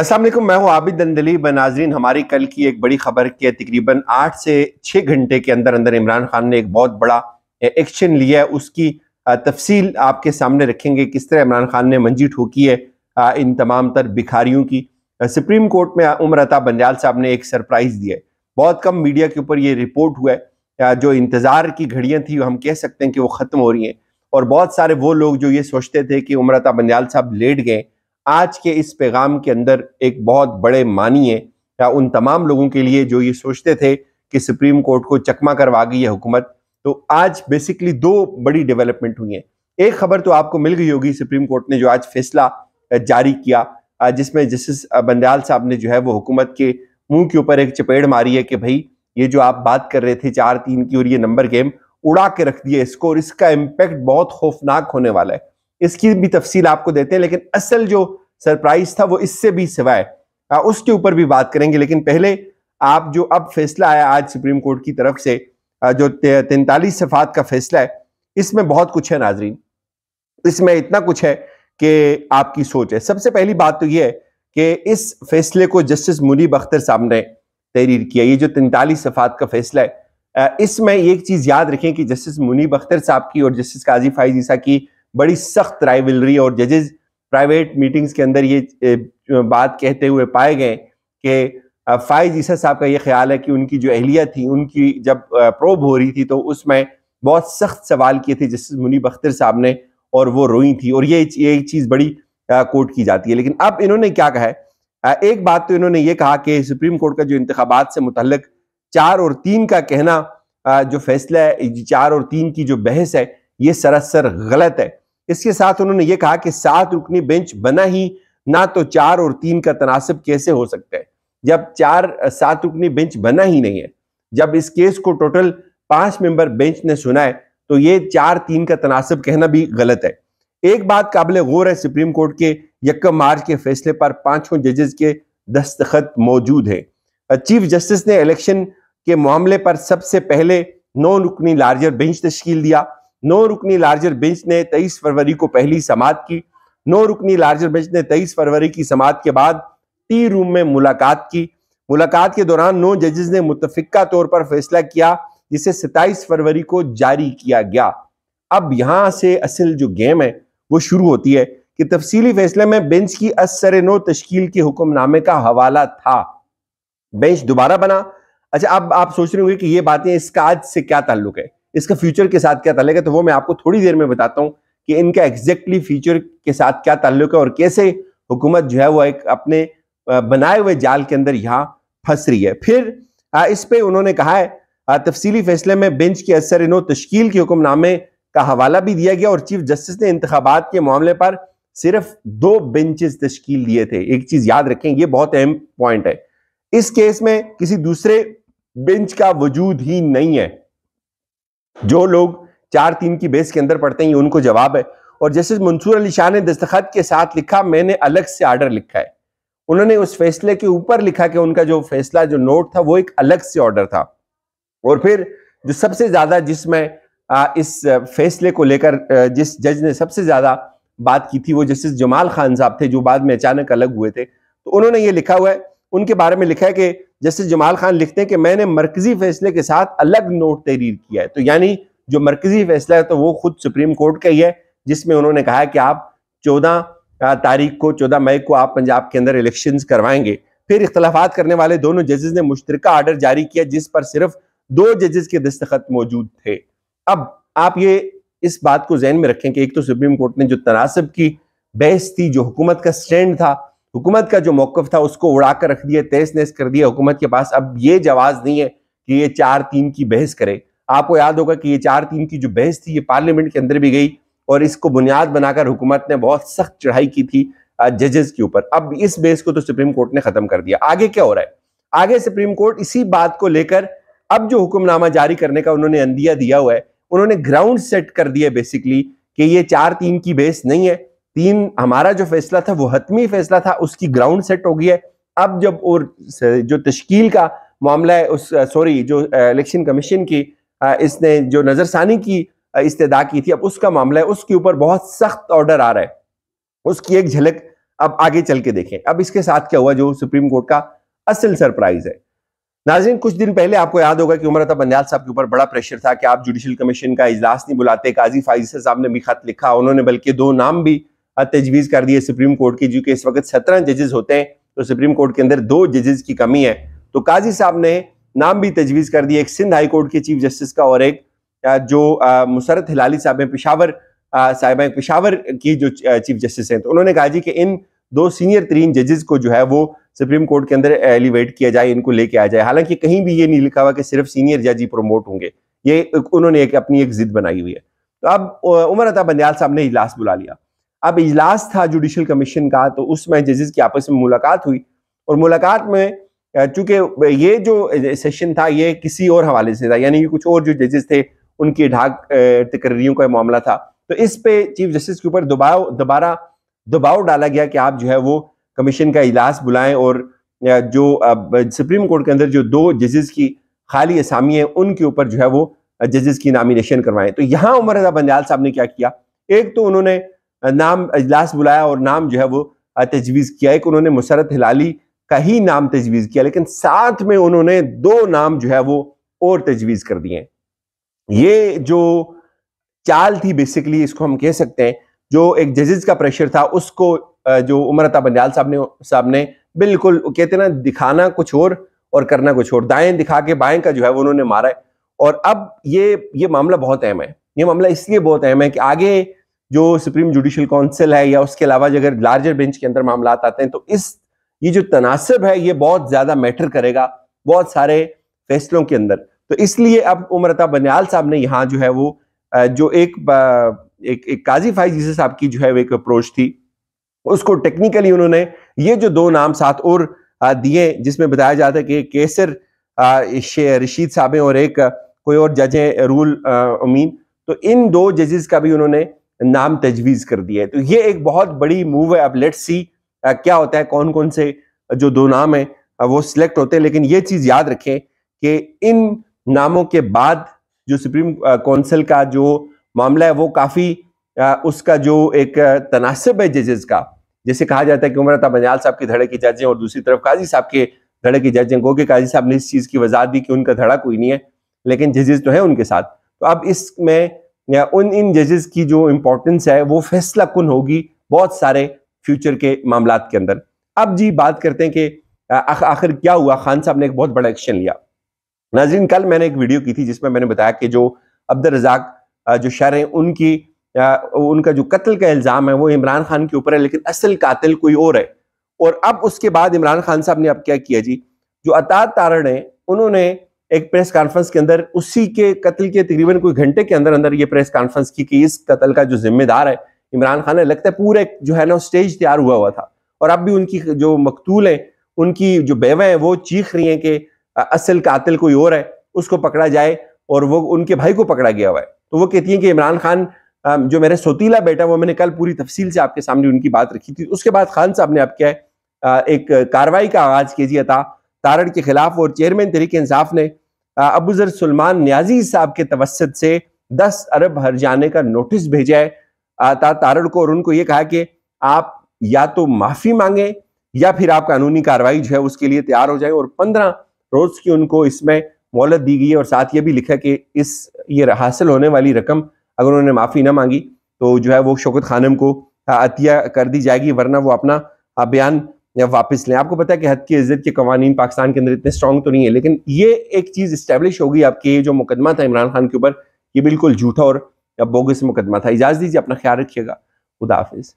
असल मैं हूँ आबिद दंदली बनाजरीन हमारी कल की एक बड़ी खबर के तकरीबन आठ से छः घंटे के अंदर अंदर इमरान खान ने एक बहुत बड़ा एक्शन लिया है उसकी तफसील आपके सामने रखेंगे किस तरह इमरान खान ने मंजी ठोकी है इन तमाम तर भिखारियों की सुप्रीम कोर्ट में उम्र अता बंजाल साहब ने एक सरप्राइज़ दिया है बहुत कम मीडिया के ऊपर ये रिपोर्ट हुआ है जो इंतज़ार की घड़ियाँ थी हम कह सकते हैं कि वो ख़त्म हो रही हैं और बहुत सारे वो लोग जो ये सोचते थे कि उम्र अता बंजाल साहब लेट गए आज के इस पैगाम के अंदर एक बहुत बड़े मानिए या उन तमाम लोगों के लिए जो ये सोचते थे कि सुप्रीम कोर्ट को चकमा करवा गई है हुकूमत तो आज बेसिकली दो बड़ी डेवलपमेंट हुई है एक खबर तो आपको मिल गई होगी सुप्रीम कोर्ट ने जो आज फैसला जारी किया जिसमें जस्टिस बंदयाल साहब ने जो है वो हुकूमत के मुंह के ऊपर एक चपेड़ मारी है कि भाई ये जो आप बात कर रहे थे चार तीन की और ये नंबर गेम उड़ा के रख दिया इसको और इसका इम्पैक्ट बहुत खौफनाक होने वाला है इसकी भी तफसील आपको देते हैं लेकिन असल जो सरप्राइज था वो इससे भी सिवाय उसके ऊपर भी बात करेंगे लेकिन पहले आप जो अब फैसला आया आज सुप्रीम कोर्ट की तरफ से जो तैंतालीस सफात का फैसला है इसमें बहुत कुछ है नाजरीन इसमें इतना कुछ है कि आपकी सोच है सबसे पहली बात तो यह है कि इस फैसले को जस्टिस मुनीब अख्तर साहब ने तहरीर किया ये जो तैंतालीस सफात का फैसला है इसमें एक चीज़ याद रखें कि जस्टिस मुनीब अख्तर साहब की और जस्टिस काजी फाइज ईसा की बड़ी सख्त राइवलरी और जजेस प्राइवेट मीटिंग्स के अंदर ये बात कहते हुए पाए गए कि फाइज ईसा साहब का ये ख्याल है कि उनकी जो अहलिया थी उनकी जब प्रोब हो रही थी तो उसमें बहुत सख्त सवाल किए थे जस्टिस मुनीब अख्तर साहब ने और वो रोई थी और ये ये चीज़ बड़ी कोर्ट की जाती है लेकिन अब इन्होंने क्या कहा है एक बात तो इन्होंने ये कहा कि सुप्रीम कोर्ट का जो इंतबात से मुतल चार और तीन का कहना जो फैसला है चार और तीन की जो बहस है ये सरासर गलत है इसके साथ उन्होंने ये कहा कि सात रुकनी बेंच बना ही ना तो चार और तीन का तनासब कैसे हो सकता है जब चार सात रुकनी बेंच बना ही नहीं है जब इस केस को टोटल पांच मेंबर बेंच ने सुना है तो ये चार तीन का तनासब कहना भी गलत है एक बात काबिल गौर है सुप्रीम कोर्ट के यकम मार्च के फैसले पर पांचों जजेस के दस्तखत मौजूद हैं चीफ जस्टिस ने इलेक्शन के मामले पर सबसे पहले नौ रुकनी लार्जर बेंच तश्कील दिया नौ रुकनी लार्जर बेंच ने तेईस फरवरी को पहली समाप्त की नौ रुकनी लार्जर बेंच ने तेईस फरवरी की समात के बाद टी रूम में मुलाकात की मुलाकात के दौरान नौ जजेस ने मुतफिका तौर पर फैसला किया जिसे सताइस फरवरी को जारी किया गया अब यहां से असल जो गेम है वो शुरू होती है कि तफसीली फैसले में बेंच की असर नो तश्कील के हुक्मनामे का हवाला था बेंच दोबारा बना अच्छा अब आप सोच रहे होंगे कि ये बातें इसका आज से क्या ताल्लुक है इसका फ्यूचर के साथ क्या ताल्लुक है तो वो मैं आपको थोड़ी देर में बताता हूँ कि इनका एग्जैक्टली फ्यूचर के साथ क्या ताल्लुक है और कैसे हुकूमत जो है वो एक अपने बनाए हुए जाल के अंदर यहाँ फंस रही है फिर इस पर उन्होंने कहा है तफसीली फैसले में बेंच के असर इनो तश्कील के हुक्मनामे का हवाला भी दिया गया और चीफ जस्टिस ने इंतबात के मामले पर सिर्फ दो बेंचेस तश्कील दिए थे एक चीज याद रखें ये बहुत अहम पॉइंट है इस केस में किसी दूसरे बेंच का वजूद ही नहीं है जो लोग चार तीन की बेस के अंदर पढ़ते हैं ये उनको जवाब है और जस्टिस मंसूर अली शाह ने दस्तखत के साथ लिखा मैंने अलग से आर्डर लिखा है उन्होंने उस फैसले के ऊपर लिखा कि उनका जो फैसला जो नोट था वो एक अलग से ऑर्डर था और फिर जो सबसे ज़्यादा जिसमें इस फैसले को लेकर जिस जज ने सबसे ज़्यादा बात की थी वो जस्टिस जमाल खान साहब थे जो बाद में अचानक अलग हुए थे तो उन्होंने ये लिखा हुआ है उनके बारे में लिखा है कि जस्टिस जमाल खान लिखते हैं कि मैंने मरकजी फैसले के साथ अलग नोट तहरीर किया है तो यानी जो मरकजी फैसला है तो वो खुद सुप्रीम कोर्ट का ही है जिसमें उन्होंने कहा है कि आप चौदह तारीख को चौदह मई को आप पंजाब के अंदर इलेक्शन करवाएंगे फिर इख्तलाफात करने वाले दोनों जजेस ने मुश्तर आर्डर जारी किया जिस पर सिर्फ दो जजेस के दस्तखत मौजूद थे अब आप ये इस बात को जहन में रखें कि एक तो सुप्रीम कोर्ट ने जो तनासब की बहस थी जो हुकूमत का स्टैंड था हुकूमत का जो मौकफ था उसको उड़ाकर रख दिया तेज नेस कर दिया हुकूमत के पास अब ये जवाब नहीं है कि ये चार तीन की बहस करे आपको याद होगा कि ये चार तीन की जो बहस थी ये पार्लियामेंट के अंदर भी गई और इसको बुनियाद बनाकर हुकूमत ने बहुत सख्त चढ़ाई की थी जजेस के ऊपर अब इस बहस को तो सुप्रीम कोर्ट ने ख़त्म कर दिया आगे क्या हो रहा है आगे सुप्रीम कोर्ट इसी बात को लेकर अब जो हुक्मनामा जारी करने का उन्होंने अंदिया दिया हुआ है उन्होंने ग्राउंड सेट कर दिया बेसिकली कि ये चार तीन की बेस नहीं है तीन हमारा जो फैसला था वो हतमी फैसला था उसकी ग्राउंड सेट हो गई है अब जब और जो तश्कील का मामला है उस सॉरी जो इलेक्शन कमीशन की इसने जो नज़रसानी की इस्तेदा की थी अब उसका मामला है उसके ऊपर बहुत सख्त ऑर्डर आ रहा है उसकी एक झलक अब आगे चल के देखें अब इसके साथ क्या हुआ जो सुप्रीम कोर्ट का असल सरप्राइज है नाजरीन कुछ दिन पहले आपको याद होगा कि उमरता बंदयाल साहब के ऊपर बड़ा प्रेशर था कि आप जुडिशल कमीशन का इजलास नहीं बुलाते काजी फाइजी साहब ने भी खत लिखा उन्होंने बल्कि दो नाम भी तजवीज़ कर दी है सुप्रीम कोर्ट की जो कि इस वक्त सत्रह जजेस होते हैं तो सुप्रीम कोर्ट के अंदर दो जजेस की कमी है तो काजी साहब ने नाम भी तजवीज़ कर दिया एक सिंध हाई कोर्ट के चीफ जस्टिस का और एक जो मुसरत हिलाली साहब हैं पिशावर हैं पिशावर की जो चीफ जस्टिस हैं तो उन्होंने कहा जी कि इन दो सीनियर तरीन जजेस को जो है वो सुप्रीम कोर्ट के अंदर एलिवेट किया जाए इनको लेके आ जाए हालांकि कहीं भी ये नहीं लिखा हुआ कि सिर्फ सीनियर जज ही प्रोमोट होंगे ये उन्होंने एक अपनी एक जिद बनाई हुई है तो अब उमर अता बनियाल साहब ने इजलास बुला लिया अब इजलास था जुडिशल कमीशन का तो उसमें जजेस की आपस में मुलाकात हुई और मुलाकात में चूंकि ये जो सेशन था ये किसी और हवाले से था यानी कि कुछ और जो जजेस थे उनकी ढाक तकर्रियों का मामला था तो इस पे चीफ जस्टिस के ऊपर दबाव दोबारा दबाव डाला गया कि आप जो है वो कमीशन का इजलास बुलाएं और जो सुप्रीम कोर्ट के अंदर जो दो जजेस की खाली असामी है उनके ऊपर जो है वो जजेस की नामिनेशन करवाएं तो यहाँ उमर रजा बंजाल साहब ने क्या किया एक तो उन्होंने नाम अजलास बुलाया और नाम जो है वो तजवीज़ किया एक उन्होंने मुसरत हिलाली का ही नाम तजवीज़ किया लेकिन साथ में उन्होंने दो नाम जो है वो और तजवीज़ कर दिए ये जो चाल थी बेसिकली इसको हम कह सकते हैं जो एक जजेस का प्रेशर था उसको जो उमरता बंजाल साहब ने साहब ने बिल्कुल कहते ना दिखाना कुछ और और करना कुछ और दाएं दिखा के बाएं का जो है वो उन्होंने मारा है और अब ये ये मामला बहुत अहम है ये मामला इसलिए बहुत अहम है कि आगे जो सुप्रीम जुडिशियल काउंसिल है या उसके अलावा अगर लार्जर बेंच के अंदर मामला आते हैं तो इस ये जो तनासब है ये बहुत ज्यादा मैटर करेगा बहुत सारे फैसलों के अंदर तो इसलिए अब उमरता बनियाल साहब ने यहाँ जो है वो जो एक एक, एक काजी फाइज साहब की जो है वो एक अप्रोच थी उसको टेक्निकली उन्होंने ये जो दो नाम साथ और दिए जिसमें बताया जाता है कि केसर रशीद साहब और एक कोई और जज है रूल अमीन तो इन दो जजेस का भी उन्होंने नाम तजवीज़ कर दिया है तो ये एक बहुत बड़ी मूव है अब लेट्स सी क्या होता है कौन कौन से जो दो नाम है वो सिलेक्ट होते हैं लेकिन ये चीज़ याद रखें कि इन नामों के बाद जो सुप्रीम काउंसिल का जो मामला है वो काफ़ी उसका जो एक तनासब है जजेस का जैसे कहा जाता है कि उम्र बंजाल साहब के धड़े के जज और दूसरी तरफ काजी साहब के धड़े के जज हैं गो के काजी साहब ने इस चीज़ की वजह दी कि उनका धड़ा कोई नहीं है लेकिन जजेस तो है उनके साथ तो अब इसमें या उन इन जजेस की जो इम्पोर्टेंस है वो फैसला कन होगी बहुत सारे फ्यूचर के मामला के अंदर अब जी बात करते हैं कि आखिर क्या हुआ खान साहब ने एक बहुत बड़ा एक्शन लिया नाजरीन कल मैंने एक वीडियो की थी जिसमें मैंने बताया कि जो अब्दुल रजाक जो शहर है उनकी उनका जो कत्ल का इल्ज़ाम है वो इमरान खान के ऊपर है लेकिन असल कातिल कोई और है और अब उसके बाद इमरान खान साहब ने अब क्या किया जी जो अतात तारण है उन्होंने एक प्रेस कॉन्फ्रेंस के अंदर उसी के कत्ल के तकरीबन कोई घंटे के अंदर अंदर ये प्रेस कॉन्फ्रेंस की कि इस कत्ल का जो जिम्मेदार है इमरान खान है लगता है पूरा जो है ना स्टेज तैयार हुआ हुआ था और अब भी उनकी जो मकतूल है उनकी जो बेवा है वो चीख रही हैं कि असल कातिल कोई और है उसको पकड़ा जाए और वो उनके भाई को पकड़ा गया हुआ है तो वो कहती हैं कि इमरान खान जो मेरा सोतीला बेटा वो मैंने कल पूरी तफसील से आपके सामने उनकी बात रखी थी उसके बाद खान साहब ने आप क्या है एक कार्रवाई का आगाज किया था तारड़ के खिलाफ और चेयरमैन तरीके इंसाफ ने अबूजर सलमान न्याजी साहब के तवसत से दस अरब हर जाने का नोटिस भेजा है तारड़ को और उनको ये कहा कि आप या तो माफी मांगे या फिर आप कानूनी कार्रवाई जो है उसके लिए तैयार हो जाए और पंद्रह रोज की उनको इसमें मोहलत दी गई है और साथ ये भी लिखा कि इस ये हासिल होने वाली रकम अगर उन्होंने माफ़ी ना मांगी तो जो है वो शौकत खानम को अतिया कर दी जाएगी वरना वो अपना बयान या वापस लें आपको पता है कि हद की इज्जत के कवानीन पाकिस्तान के अंदर इतने स्ट्रॉन्ग तो नहीं है लेकिन ये एक चीज़ इस्टेब्लिश होगी आपकी जो मुकदमा था इमरान खान के ऊपर ये बिल्कुल झूठा और बोगस मुकदमा था इजाज़ दीजिए अपना ख्याल रखिएगा खुदा हाफिज़